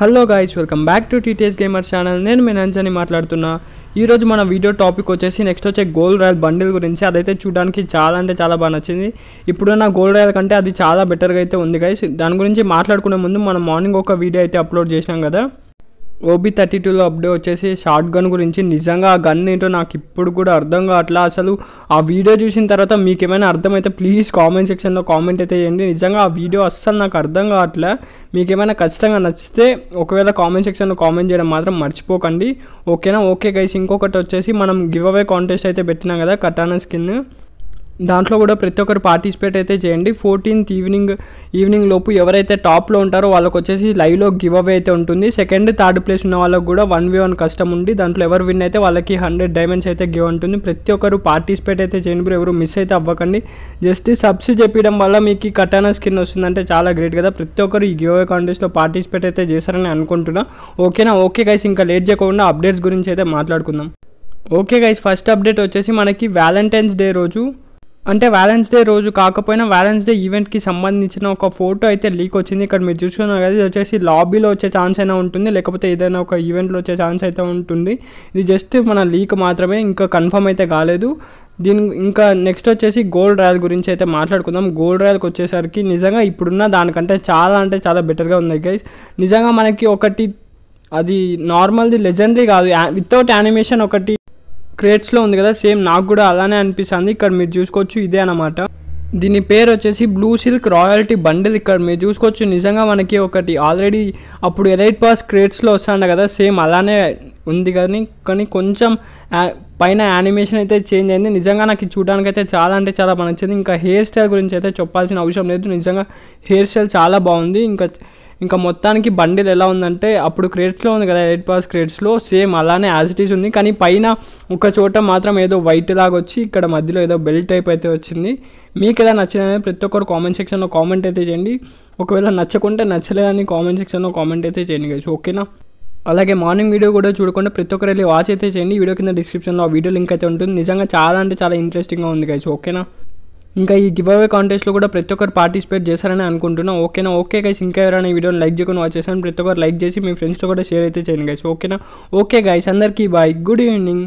hello guys welcome back to TTS gamer channel నేను మీ నంజని మాట్లాడుతున్నా ఈరోజు మన వీడియో టాపిక్ వచ్చేసి నెక్స్ట్ వచ్చే గోల్డ్ రాయల్ బండిల్ గురించి అదైతే చూడడానికి చాలా అంటే చాలా బాగా నచ్చింది ఇప్పుడున్న గోల్డ్ రాయల్ కంటే అది చాలా బెటర్గా అయితే ఉంది గాయస్ దాని గురించి మాట్లాడుకునే ముందు మనం మార్నింగ్ ఒక వీడియో అయితే అప్లోడ్ చేసినాం కదా ఓబీ థర్టీ టూలో అప్డే వచ్చేసి షార్ట్ గన్ గురించి నిజంగా ఆ గన్ ఏంటో నాకు ఇప్పుడు కూడా అర్థం కావట్లా అసలు ఆ వీడియో చూసిన తర్వాత మీకు ఏమైనా అర్థమైతే ప్లీజ్ కామెంట్ సెక్షన్లో కామెంట్ అయితే చేయండి నిజంగా ఆ వీడియో అస్సలు నాకు అర్థం కావట్లే మీకు ఏమైనా ఖచ్చితంగా నచ్చితే ఒకవేళ కామెంట్ సెక్షన్లో కామెంట్ చేయడం మాత్రం మర్చిపోకండి ఓకేనా ఓకే గైస్ ఇంకొకటి వచ్చేసి మనం గివ్ అవే కాంటెస్ట్ అయితే పెట్టినాం కదా కటానా స్కిన్ దాంట్లో కూడా ప్రతి ఒక్కరు పార్టిసిపేట్ అయితే చేయండి ఫోర్టీన్త్ ఈవినింగ్ ఈవినింగ్ లోపు ఎవరైతే టాప్లో ఉంటారో వాళ్ళకి వచ్చేసి లైవ్లో గివ్ అవే అయితే ఉంటుంది సెకండ్ థర్డ్ ప్లేస్ ఉన్న వాళ్ళకి కూడా వన్ వే వన్ కష్టం ఉండి దాంట్లో ఎవరు విన్ అయితే వాళ్ళకి హండ్రెడ్ డైమండ్స్ అయితే గివ్ ఉంటుంది ప్రతి ఒక్కరు పార్టిసిపేట్ అయితే చేయండి బ్రో ఎవరు మిస్ అయితే అవ్వకండి జస్ట్ సబ్స్ చెప్పడం వల్ల మీకు కటానా స్కిన్ వస్తుందంటే చాలా గ్రేట్ కదా ప్రతి ఒక్కరు ఈ గివ్ అవే కాంటెస్ట్లో పార్టిసిపేట్ అయితే చేశారని అనుకుంటున్నా ఓకేనా ఓకే గైస్ ఇంకా లేట్ చేయకుండా అప్డేట్స్ గురించి అయితే మాట్లాడుకుందాం ఓకే గైస్ ఫస్ట్ అప్డేట్ వచ్చేసి మనకి వ్యాలంటైన్స్ డే రోజు అంటే వ్యాలెన్స్ డే రోజు కాకపోయినా వ్యాలెన్స్ డే ఈవెంట్కి సంబంధించిన ఒక ఫోటో అయితే లీక్ వచ్చింది ఇక్కడ మీరు చూసుకున్నారు కదా ఇది వచ్చేసి లాబీలో వచ్చే ఛాన్స్ అయినా ఉంటుంది లేకపోతే ఏదైనా ఒక ఈవెంట్లో వచ్చే ఛాన్స్ అయితే ఉంటుంది ఇది జస్ట్ మన లీక్ మాత్రమే ఇంకా కన్ఫర్మ్ అయితే కాలేదు దీని ఇంకా నెక్స్ట్ వచ్చేసి గోల్డ్ రాయల్ గురించి అయితే మాట్లాడుకుందాం గోల్డ్ రాయల్కి వచ్చేసరికి నిజంగా ఇప్పుడున్న దానికంటే చాలా అంటే చాలా బెటర్గా ఉంది గైస్ నిజంగా మనకి ఒకటి అది నార్మల్ది లెజెండరీ కాదు వితౌట్ యానిమేషన్ ఒకటి క్రేట్స్లో ఉంది కదా సేమ్ నాకు కూడా అలానే అనిపిస్తుంది ఇక్కడ మీరు చూసుకోవచ్చు ఇదే అనమాట దీని పేరు వచ్చేసి బ్లూ సిల్క్ రాయల్టీ బండిల్ ఇక్కడ మీరు చూసుకోవచ్చు నిజంగా మనకి ఒకటి ఆల్రెడీ అప్పుడు ఎలైట్ పాస్ క్రేట్స్లో వస్తాండ కదా సేమ్ అలానే ఉంది కానీ కానీ కొంచెం పైన యానిమేషన్ అయితే చేంజ్ అయింది నిజంగా నాకు చూడడానికి అయితే చాలా అంటే చాలా బాగా నచ్చింది ఇంకా హెయిర్ స్టైల్ గురించి అయితే చెప్పాల్సిన అవసరం లేదు నిజంగా హెయిర్ స్టైల్ చాలా బాగుంది ఇంకా ఇంకా మొత్తానికి బండిల్ ఎలా ఉందంటే అప్పుడు క్రేట్స్లో ఉంది కదా ఎయిట్ పాస్ క్రేట్స్లో సేమ్ అలానే యాజ్ ఇట్ ఈస్ ఉంది కానీ పైన ఒక చోట మాత్రం ఏదో వైట్ లాగా వచ్చి ఇక్కడ మధ్యలో ఏదో బెల్ట్ టైప్ అయితే వచ్చింది మీకు ఎలా నచ్చిందని ప్రతి ఒక్కరు కామెంట్ సెక్షన్లో కామెంట్ అయితే చేయండి ఒకవేళ నచ్చకుంటే నచ్చలేదని కామెంట్ సెక్షన్లో కామెంట్ అయితే చేయండి కదా ఓకేనా అలాగే మార్నింగ్ వీడియో కూడా చూడకుండా ప్రతి ఒక్కరు వెళ్ళి వాచ్ అయితే చేయండి వీడియో కింద డిస్క్రిప్షన్లో ఆ వీడియో లింక్ అయితే ఉంటుంది నిజంగా చాలా అంటే చాలా ఇంట్రెస్టింగ్గా ఉంది కదా ఓకేనా ఇంకా ఈ గివ్ అవే కాంటెస్ట్లో కూడా ప్రతి ఒక్కరు పార్టిసిపేట్ చేశారని అనుకుంటున్నా ఓకేనా ఓకే గైస్ ఇంకా ఎవరైనా వీడియోని లైక్ చేయకుండా వాచ్ చేశాను ప్రతి ఒక్కరు లైక్ చేసి మీ ఫ్రెండ్స్తో కూడా షేర్ అయితే చేయండి గైస్ ఓకేనా ఓకే గైస్ అందరికీ బాయ్ గుడ్ ఈవినింగ్